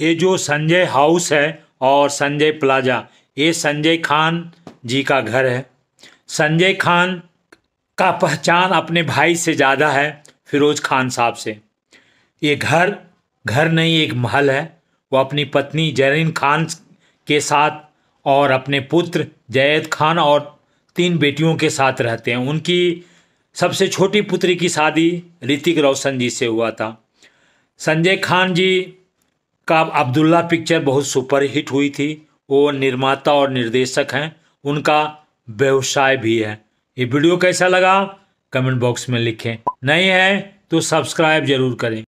ये जो संजय हाउस है और संजय प्लाजा ये संजय खान जी का घर है संजय खान का पहचान अपने भाई से ज़्यादा है फिरोज़ खान साहब से ये घर घर नहीं एक महल है वो अपनी पत्नी जैरिन खान के साथ और अपने पुत्र जैद खान और तीन बेटियों के साथ रहते हैं उनकी सबसे छोटी पुत्री की शादी ऋतिक रोशन जी से हुआ था संजय खान जी का अब्दुल्ला पिक्चर बहुत सुपरहिट हुई थी वो निर्माता और निर्देशक हैं उनका व्यवसाय भी है ये वीडियो कैसा लगा कमेंट बॉक्स में लिखें नहीं है तो सब्सक्राइब जरूर करें